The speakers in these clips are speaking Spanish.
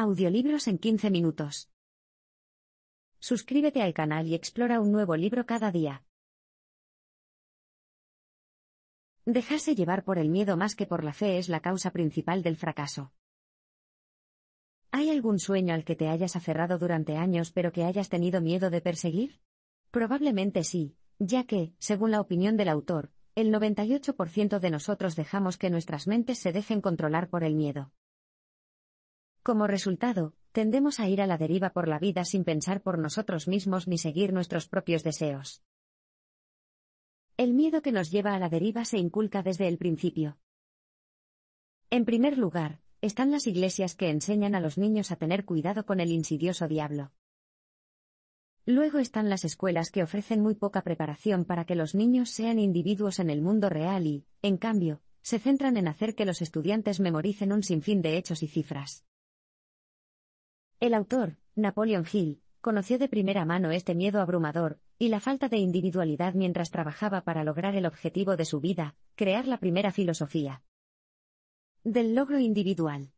Audiolibros en 15 minutos. Suscríbete al canal y explora un nuevo libro cada día. Dejarse llevar por el miedo más que por la fe es la causa principal del fracaso. ¿Hay algún sueño al que te hayas aferrado durante años pero que hayas tenido miedo de perseguir? Probablemente sí, ya que, según la opinión del autor, el 98% de nosotros dejamos que nuestras mentes se dejen controlar por el miedo. Como resultado, tendemos a ir a la deriva por la vida sin pensar por nosotros mismos ni seguir nuestros propios deseos. El miedo que nos lleva a la deriva se inculca desde el principio. En primer lugar, están las iglesias que enseñan a los niños a tener cuidado con el insidioso diablo. Luego están las escuelas que ofrecen muy poca preparación para que los niños sean individuos en el mundo real y, en cambio, se centran en hacer que los estudiantes memoricen un sinfín de hechos y cifras. El autor, Napoleon Hill, conoció de primera mano este miedo abrumador, y la falta de individualidad mientras trabajaba para lograr el objetivo de su vida, crear la primera filosofía. Del logro individual.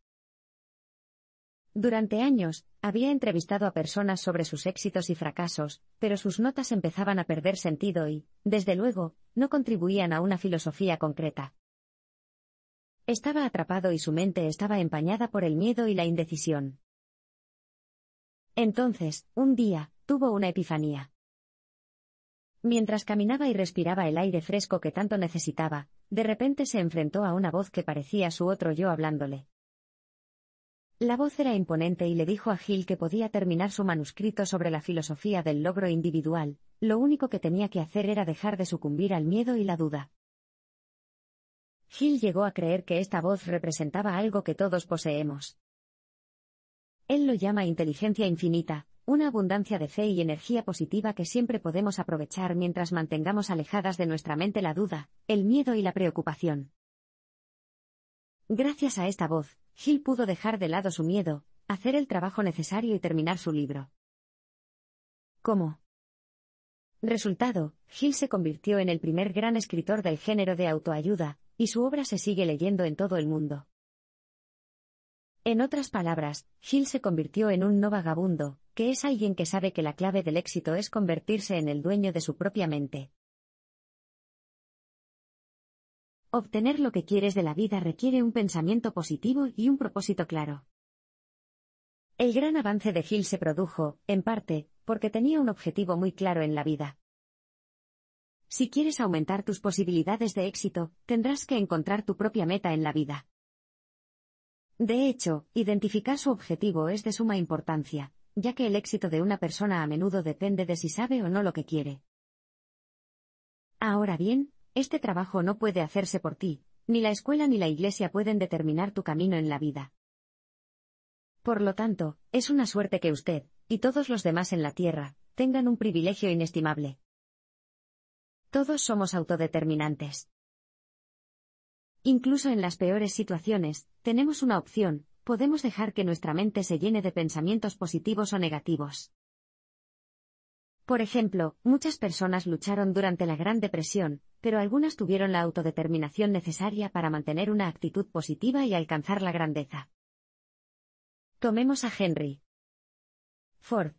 Durante años, había entrevistado a personas sobre sus éxitos y fracasos, pero sus notas empezaban a perder sentido y, desde luego, no contribuían a una filosofía concreta. Estaba atrapado y su mente estaba empañada por el miedo y la indecisión. Entonces, un día, tuvo una epifanía. Mientras caminaba y respiraba el aire fresco que tanto necesitaba, de repente se enfrentó a una voz que parecía su otro yo hablándole. La voz era imponente y le dijo a Gil que podía terminar su manuscrito sobre la filosofía del logro individual, lo único que tenía que hacer era dejar de sucumbir al miedo y la duda. Gil llegó a creer que esta voz representaba algo que todos poseemos. Él lo llama inteligencia infinita, una abundancia de fe y energía positiva que siempre podemos aprovechar mientras mantengamos alejadas de nuestra mente la duda, el miedo y la preocupación. Gracias a esta voz, Gil pudo dejar de lado su miedo, hacer el trabajo necesario y terminar su libro. ¿Cómo? Resultado, Gil se convirtió en el primer gran escritor del género de autoayuda, y su obra se sigue leyendo en todo el mundo. En otras palabras, Gil se convirtió en un no vagabundo, que es alguien que sabe que la clave del éxito es convertirse en el dueño de su propia mente. Obtener lo que quieres de la vida requiere un pensamiento positivo y un propósito claro. El gran avance de Gil se produjo, en parte, porque tenía un objetivo muy claro en la vida. Si quieres aumentar tus posibilidades de éxito, tendrás que encontrar tu propia meta en la vida. De hecho, identificar su objetivo es de suma importancia, ya que el éxito de una persona a menudo depende de si sabe o no lo que quiere. Ahora bien, este trabajo no puede hacerse por ti, ni la escuela ni la iglesia pueden determinar tu camino en la vida. Por lo tanto, es una suerte que usted, y todos los demás en la Tierra, tengan un privilegio inestimable. Todos somos autodeterminantes. Incluso en las peores situaciones, tenemos una opción, podemos dejar que nuestra mente se llene de pensamientos positivos o negativos. Por ejemplo, muchas personas lucharon durante la Gran Depresión, pero algunas tuvieron la autodeterminación necesaria para mantener una actitud positiva y alcanzar la grandeza. Tomemos a Henry Ford.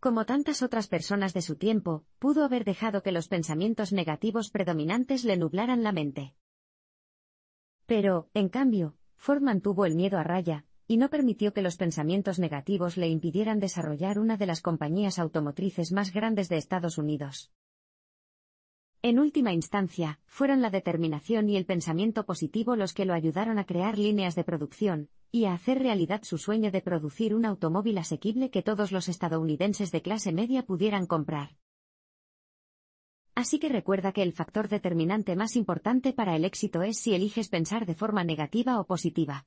Como tantas otras personas de su tiempo, pudo haber dejado que los pensamientos negativos predominantes le nublaran la mente. Pero, en cambio, Ford mantuvo el miedo a raya, y no permitió que los pensamientos negativos le impidieran desarrollar una de las compañías automotrices más grandes de Estados Unidos. En última instancia, fueron la determinación y el pensamiento positivo los que lo ayudaron a crear líneas de producción, y a hacer realidad su sueño de producir un automóvil asequible que todos los estadounidenses de clase media pudieran comprar. Así que recuerda que el factor determinante más importante para el éxito es si eliges pensar de forma negativa o positiva.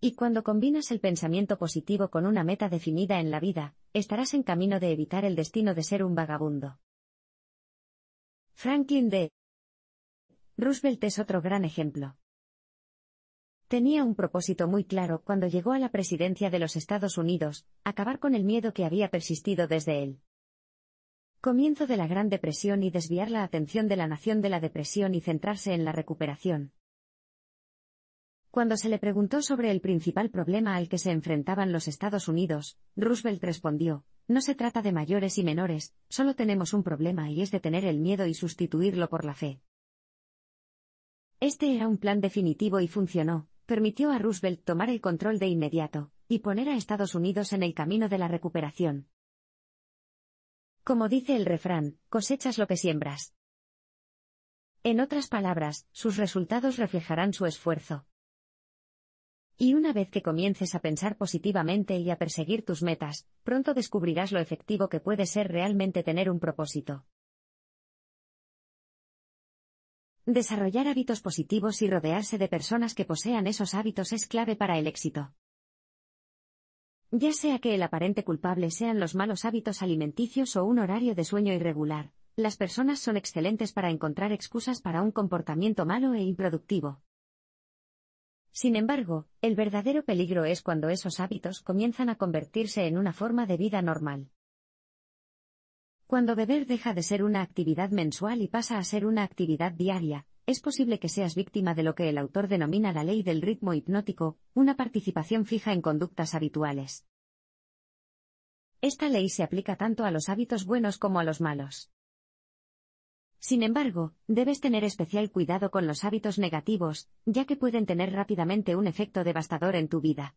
Y cuando combinas el pensamiento positivo con una meta definida en la vida, estarás en camino de evitar el destino de ser un vagabundo. Franklin D. Roosevelt es otro gran ejemplo. Tenía un propósito muy claro cuando llegó a la presidencia de los Estados Unidos, acabar con el miedo que había persistido desde él comienzo de la Gran Depresión y desviar la atención de la nación de la depresión y centrarse en la recuperación. Cuando se le preguntó sobre el principal problema al que se enfrentaban los Estados Unidos, Roosevelt respondió, no se trata de mayores y menores, solo tenemos un problema y es de tener el miedo y sustituirlo por la fe. Este era un plan definitivo y funcionó, permitió a Roosevelt tomar el control de inmediato, y poner a Estados Unidos en el camino de la recuperación. Como dice el refrán, cosechas lo que siembras. En otras palabras, sus resultados reflejarán su esfuerzo. Y una vez que comiences a pensar positivamente y a perseguir tus metas, pronto descubrirás lo efectivo que puede ser realmente tener un propósito. Desarrollar hábitos positivos y rodearse de personas que posean esos hábitos es clave para el éxito. Ya sea que el aparente culpable sean los malos hábitos alimenticios o un horario de sueño irregular, las personas son excelentes para encontrar excusas para un comportamiento malo e improductivo. Sin embargo, el verdadero peligro es cuando esos hábitos comienzan a convertirse en una forma de vida normal. Cuando beber deja de ser una actividad mensual y pasa a ser una actividad diaria, es posible que seas víctima de lo que el autor denomina la ley del ritmo hipnótico, una participación fija en conductas habituales. Esta ley se aplica tanto a los hábitos buenos como a los malos. Sin embargo, debes tener especial cuidado con los hábitos negativos, ya que pueden tener rápidamente un efecto devastador en tu vida.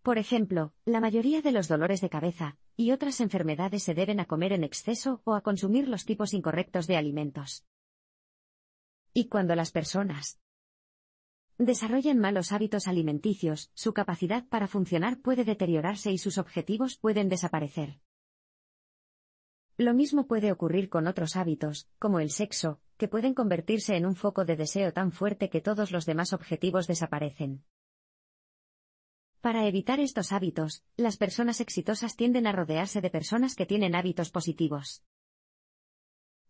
Por ejemplo, la mayoría de los dolores de cabeza y otras enfermedades se deben a comer en exceso o a consumir los tipos incorrectos de alimentos. Y cuando las personas desarrollan malos hábitos alimenticios, su capacidad para funcionar puede deteriorarse y sus objetivos pueden desaparecer. Lo mismo puede ocurrir con otros hábitos, como el sexo, que pueden convertirse en un foco de deseo tan fuerte que todos los demás objetivos desaparecen. Para evitar estos hábitos, las personas exitosas tienden a rodearse de personas que tienen hábitos positivos.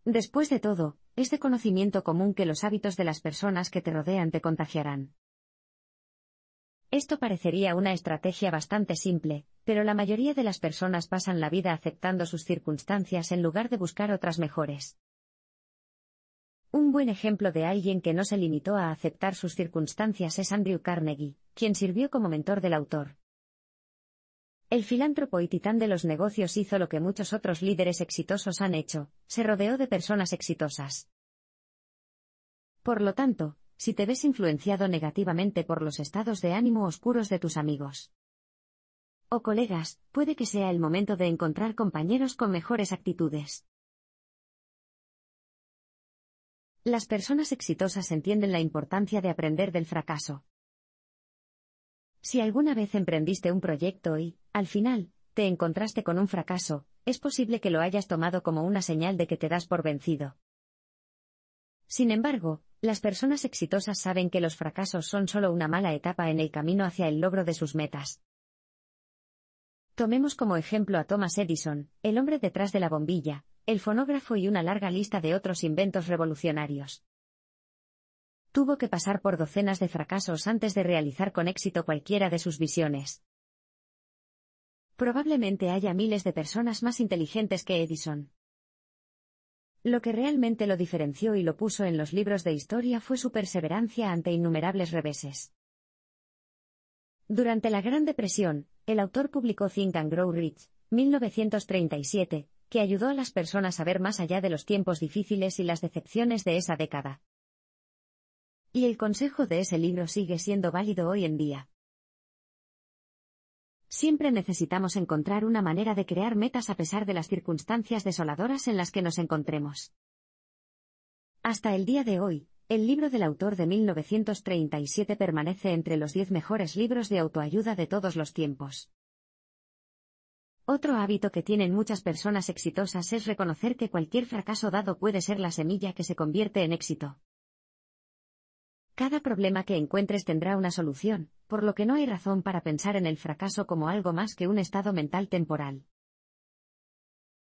Después de todo, es de conocimiento común que los hábitos de las personas que te rodean te contagiarán. Esto parecería una estrategia bastante simple, pero la mayoría de las personas pasan la vida aceptando sus circunstancias en lugar de buscar otras mejores. Un buen ejemplo de alguien que no se limitó a aceptar sus circunstancias es Andrew Carnegie, quien sirvió como mentor del autor. El filántropo y titán de los negocios hizo lo que muchos otros líderes exitosos han hecho, se rodeó de personas exitosas. Por lo tanto, si te ves influenciado negativamente por los estados de ánimo oscuros de tus amigos o colegas, puede que sea el momento de encontrar compañeros con mejores actitudes. Las personas exitosas entienden la importancia de aprender del fracaso. Si alguna vez emprendiste un proyecto y, al final, te encontraste con un fracaso, es posible que lo hayas tomado como una señal de que te das por vencido. Sin embargo, las personas exitosas saben que los fracasos son solo una mala etapa en el camino hacia el logro de sus metas. Tomemos como ejemplo a Thomas Edison, el hombre detrás de la bombilla, el fonógrafo y una larga lista de otros inventos revolucionarios. Tuvo que pasar por docenas de fracasos antes de realizar con éxito cualquiera de sus visiones. Probablemente haya miles de personas más inteligentes que Edison. Lo que realmente lo diferenció y lo puso en los libros de historia fue su perseverancia ante innumerables reveses. Durante la Gran Depresión, el autor publicó Think and Grow Rich, 1937, que ayudó a las personas a ver más allá de los tiempos difíciles y las decepciones de esa década. Y el consejo de ese libro sigue siendo válido hoy en día. Siempre necesitamos encontrar una manera de crear metas a pesar de las circunstancias desoladoras en las que nos encontremos. Hasta el día de hoy, el libro del autor de 1937 permanece entre los 10 mejores libros de autoayuda de todos los tiempos. Otro hábito que tienen muchas personas exitosas es reconocer que cualquier fracaso dado puede ser la semilla que se convierte en éxito. Cada problema que encuentres tendrá una solución, por lo que no hay razón para pensar en el fracaso como algo más que un estado mental temporal.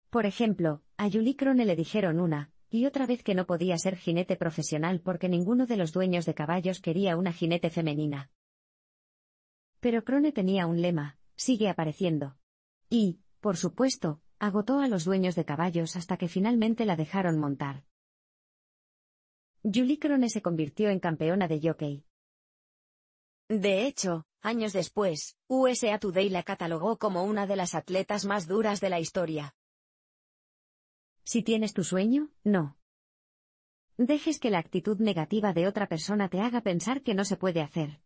Por ejemplo, a Julie Crone le dijeron una, y otra vez que no podía ser jinete profesional porque ninguno de los dueños de caballos quería una jinete femenina. Pero Krone tenía un lema, sigue apareciendo. Y, por supuesto, agotó a los dueños de caballos hasta que finalmente la dejaron montar. Julie Crone se convirtió en campeona de jockey, de hecho, años después, USA Today la catalogó como una de las atletas más duras de la historia. Si tienes tu sueño, no. Dejes que la actitud negativa de otra persona te haga pensar que no se puede hacer.